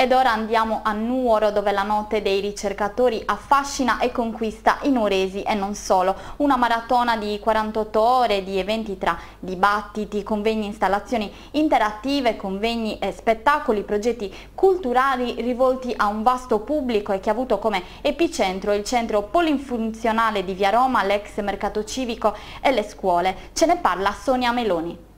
Ed ora andiamo a Nuoro dove la notte dei ricercatori affascina e conquista i nuoresi e non solo. Una maratona di 48 ore di eventi tra dibattiti, convegni, installazioni interattive, convegni e spettacoli, progetti culturali rivolti a un vasto pubblico e che ha avuto come epicentro il centro polifunzionale di Via Roma, l'ex mercato civico e le scuole. Ce ne parla Sonia Meloni.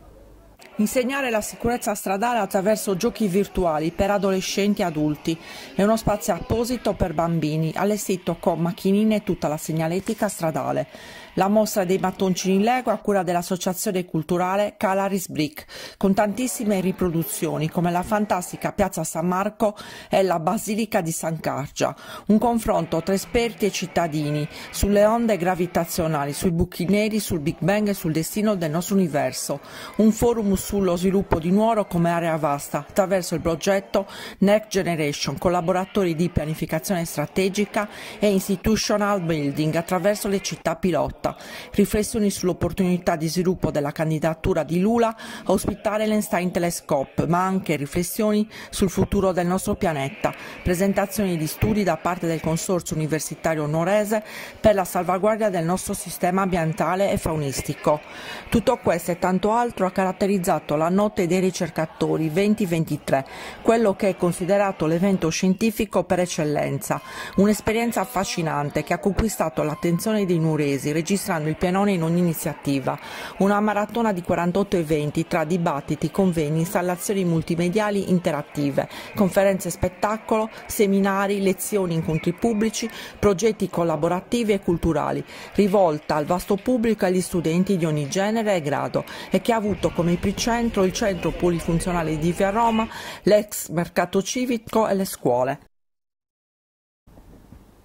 Insegnare la sicurezza stradale attraverso giochi virtuali per adolescenti e adulti è uno spazio apposito per bambini, allestito con macchinine e tutta la segnaletica stradale. La mostra dei mattoncini in Lego a cura dell'associazione culturale Calaris Brick, con tantissime riproduzioni come la fantastica Piazza San Marco e la Basilica di San Cargia. Un confronto tra esperti e cittadini sulle onde gravitazionali, sui buchi neri, sul Big Bang e sul destino del nostro universo. Un forum sullo sviluppo di Nuoro come area vasta attraverso il progetto Next Generation, collaboratori di pianificazione strategica e institutional building attraverso le città pilota. Riflessioni sull'opportunità di sviluppo della candidatura di Lula a ospitare l'Einstein Telescope, ma anche riflessioni sul futuro del nostro pianeta, presentazioni di studi da parte del Consorzio Universitario Norese per la salvaguardia del nostro sistema ambientale e faunistico. Tutto questo e tanto altro ha caratterizzato organizzato la Notte dei ricercatori 2023, quello che è considerato l'evento scientifico per eccellenza. Un'esperienza affascinante che ha conquistato l'attenzione dei nuresi, registrando il pianone in ogni iniziativa. Una maratona di 48 eventi tra dibattiti, convegni, installazioni multimediali interattive, conferenze spettacolo, seminari, lezioni, incontri pubblici, progetti collaborativi e culturali, rivolta al vasto pubblico e agli studenti di ogni genere e grado e che ha avuto come principale centro, il centro polifunzionale di Via Roma, l'ex mercato civico e le scuole.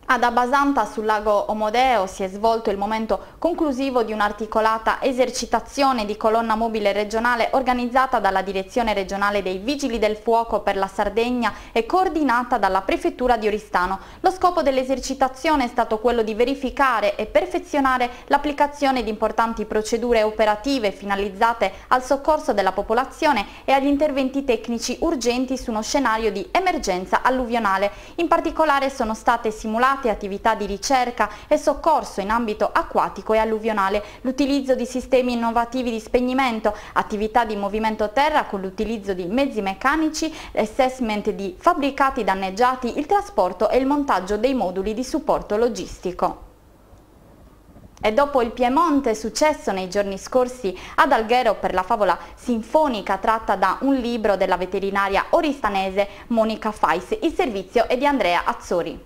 Ad Abasanta sul lago Omodeo si è svolto il momento conclusivo di un'articolata esercitazione di colonna mobile regionale organizzata dalla Direzione regionale dei Vigili del Fuoco per la Sardegna e coordinata dalla Prefettura di Oristano. Lo scopo dell'esercitazione è stato quello di verificare e perfezionare l'applicazione di importanti procedure operative finalizzate al soccorso della popolazione e agli interventi tecnici urgenti su uno scenario di emergenza alluvionale. In particolare sono state simulate collegate, attività di ricerca e soccorso in ambito acquatico e alluvionale, l'utilizzo di sistemi innovativi di spegnimento, attività di movimento terra con l'utilizzo di mezzi meccanici, assessment di fabbricati danneggiati, il trasporto e il montaggio dei moduli di supporto logistico. E dopo il Piemonte successo nei giorni scorsi ad Alghero per la favola sinfonica tratta da un libro della veterinaria oristanese Monica Fais, il servizio è di Andrea Azzori.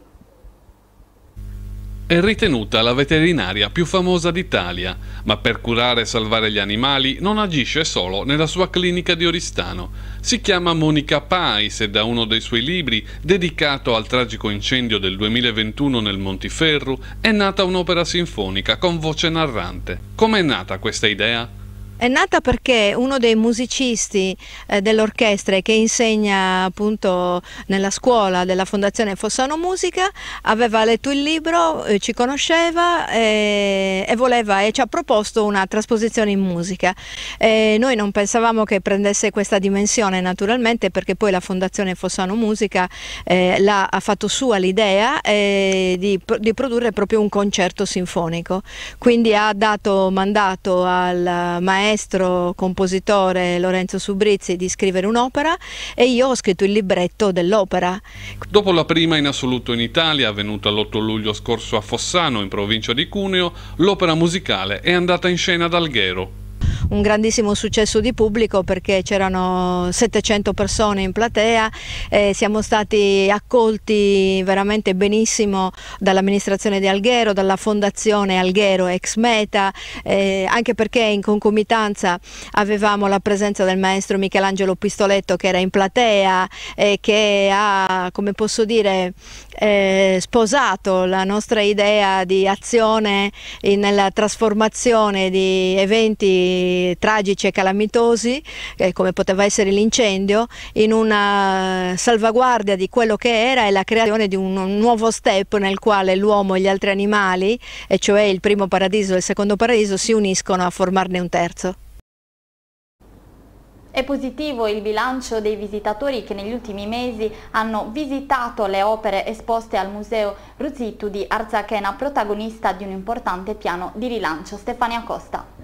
È ritenuta la veterinaria più famosa d'Italia, ma per curare e salvare gli animali non agisce solo nella sua clinica di Oristano. Si chiama Monica Pais e da uno dei suoi libri, dedicato al tragico incendio del 2021 nel Montiferru, è nata un'opera sinfonica con voce narrante. Com'è nata questa idea? È nata perché uno dei musicisti eh, dell'orchestra che insegna appunto nella scuola della Fondazione Fossano Musica aveva letto il libro, eh, ci conosceva eh, e, voleva e ci ha proposto una trasposizione in musica. noi non pensavamo che prendesse questa dimensione naturalmente perché poi la Fondazione Fossano Musica eh, l'ha, ha fatto sua l'idea eh, di, di produrre proprio un concerto sinfonico. Quindi ha dato mandato al maestro maestro compositore Lorenzo Subrizzi di scrivere un'opera e io ho scritto il libretto dell'opera. Dopo la prima in assoluto in Italia, avvenuta l'8 luglio scorso a Fossano, in provincia di Cuneo, l'opera musicale è andata in scena ad Alghero, un grandissimo successo di pubblico perché c'erano 700 persone in platea, eh, siamo stati accolti veramente benissimo dall'amministrazione di Alghero, dalla fondazione Alghero ex Meta, eh, anche perché in concomitanza avevamo la presenza del maestro Michelangelo Pistoletto che era in platea e che ha, come posso dire, eh, sposato la nostra idea di azione nella trasformazione di eventi tragici e calamitosi, eh, come poteva essere l'incendio, in una salvaguardia di quello che era e la creazione di un nuovo step nel quale l'uomo e gli altri animali, e cioè il primo paradiso e il secondo paradiso, si uniscono a formarne un terzo. È positivo il bilancio dei visitatori che negli ultimi mesi hanno visitato le opere esposte al Museo Ruzitu di Arzachena, protagonista di un importante piano di rilancio. Stefania Costa.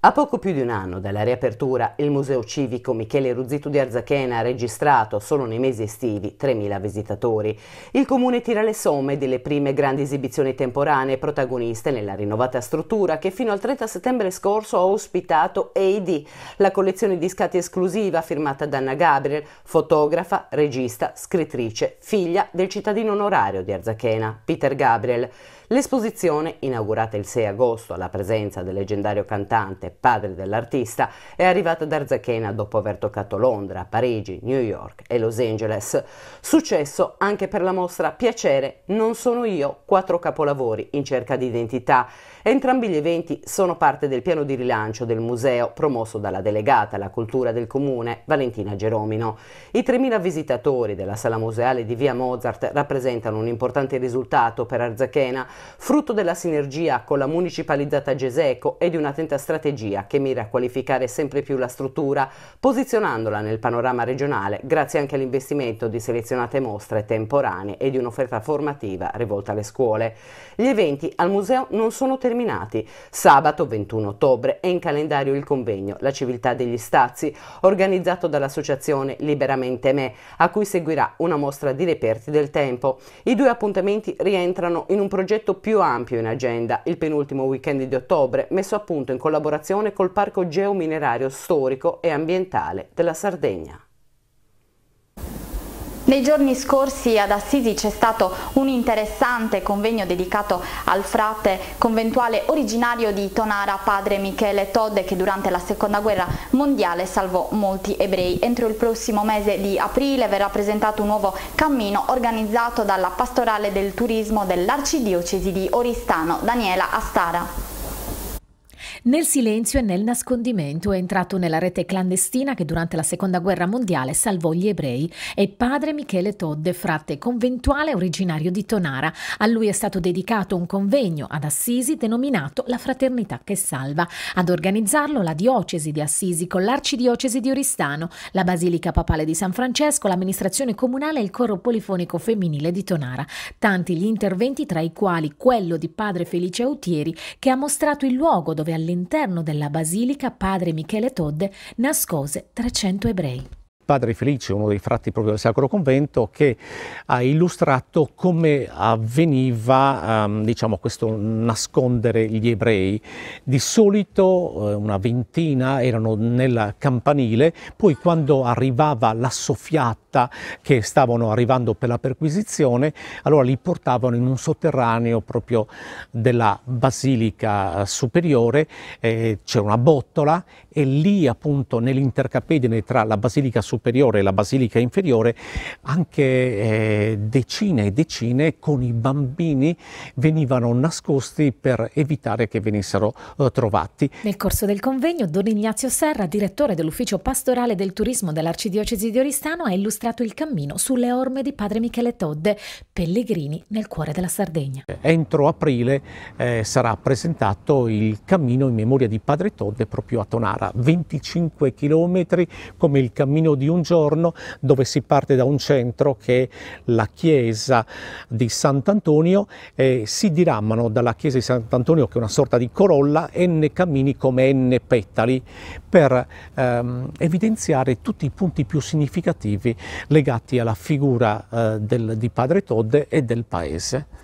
A poco più di un anno dalla riapertura, il Museo Civico Michele Ruzzito di Arzachena ha registrato, solo nei mesi estivi, 3.000 visitatori. Il comune tira le somme delle prime grandi esibizioni temporanee protagoniste nella rinnovata struttura che fino al 30 settembre scorso ha ospitato AD, la collezione di scatti esclusiva firmata da Anna Gabriel, fotografa, regista, scrittrice, figlia del cittadino onorario di Arzachena, Peter Gabriel. L'esposizione, inaugurata il 6 agosto alla presenza del leggendario cantante cantante, padre dell'artista, è arrivato ad Arzachena dopo aver toccato Londra, Parigi, New York e Los Angeles. Successo anche per la mostra Piacere non sono io, quattro capolavori in cerca di identità. Entrambi gli eventi sono parte del piano di rilancio del museo promosso dalla delegata alla cultura del comune Valentina Geromino. I 3.000 visitatori della sala museale di Via Mozart rappresentano un importante risultato per Arzachena, frutto della sinergia con la municipalizzata Geseco e di un'attenta strategia strategia che mira a qualificare sempre più la struttura, posizionandola nel panorama regionale grazie anche all'investimento di selezionate mostre temporanee e di un'offerta formativa rivolta alle scuole. Gli eventi al museo non sono terminati. Sabato 21 ottobre è in calendario il convegno La civiltà degli Stazzi, organizzato dall'associazione Liberamente Me, a cui seguirà una mostra di reperti del tempo. I due appuntamenti rientrano in un progetto più ampio in agenda, il penultimo weekend di ottobre, messo a punto in collaborazione collaborazione col Parco Geominerario Storico e Ambientale della Sardegna. Nei giorni scorsi ad Assisi c'è stato un interessante convegno dedicato al frate conventuale originario di Tonara, padre Michele Todde, che durante la seconda guerra mondiale salvò molti ebrei. Entro il prossimo mese di aprile verrà presentato un nuovo cammino organizzato dalla pastorale del turismo dell'arcidiocesi di Oristano, Daniela Astara. Nel silenzio e nel nascondimento è entrato nella rete clandestina che durante la seconda guerra mondiale salvò gli ebrei È padre Michele Todde, frate conventuale originario di Tonara. A lui è stato dedicato un convegno ad Assisi denominato La Fraternità che Salva. Ad organizzarlo la diocesi di Assisi con l'arcidiocesi di Oristano, la Basilica Papale di San Francesco, l'amministrazione comunale e il coro polifonico femminile di Tonara. Tanti gli interventi tra i quali quello di padre Felice Autieri che ha mostrato il luogo dove all'interno all'interno della basilica padre Michele Todde nascose 300 ebrei. Padre Felice, uno dei frati proprio del Sacro Convento, che ha illustrato come avveniva ehm, diciamo, questo nascondere gli ebrei. Di solito eh, una ventina erano nel campanile, poi quando arrivava la soffiata flotta che stavano arrivando per la perquisizione, allora li portavano in un sotterraneo proprio della basilica superiore, eh, c'era una bottola e lì appunto nell'intercapedine tra la basilica superiore e la basilica inferiore anche eh, decine e decine con i bambini venivano nascosti per evitare che venissero eh, trovati. Nel corso del convegno Don Ignazio Serra, direttore dell'ufficio pastorale del turismo dell'Arcidiocesi di Oristano, ha illustrato iniziato il cammino sulle orme di padre Michele Todde, pellegrini nel cuore della Sardegna. Entro aprile eh, sarà presentato il cammino in memoria di padre Todde proprio a Tonara, 25 chilometri come il cammino di un giorno dove si parte da un centro che è la chiesa di Sant'Antonio e si diramano dalla chiesa di Sant'Antonio che è una sorta di corolla n cammini come n petali per ehm, evidenziare tutti i punti più significativi legati alla figura eh, del, di padre Todde e del paese.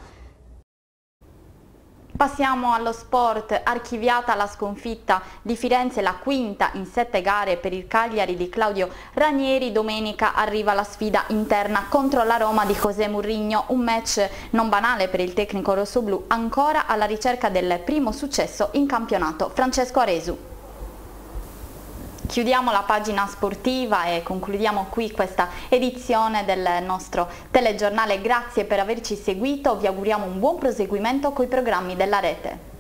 Passiamo allo sport, archiviata la sconfitta di Firenze, la quinta in sette gare per il Cagliari di Claudio Ranieri, domenica arriva la sfida interna contro la Roma di José Murrigno, un match non banale per il tecnico rossoblù, ancora alla ricerca del primo successo in campionato. Francesco Aresu. Chiudiamo la pagina sportiva e concludiamo qui questa edizione del nostro telegiornale. Grazie per averci seguito, vi auguriamo un buon proseguimento con i programmi della rete.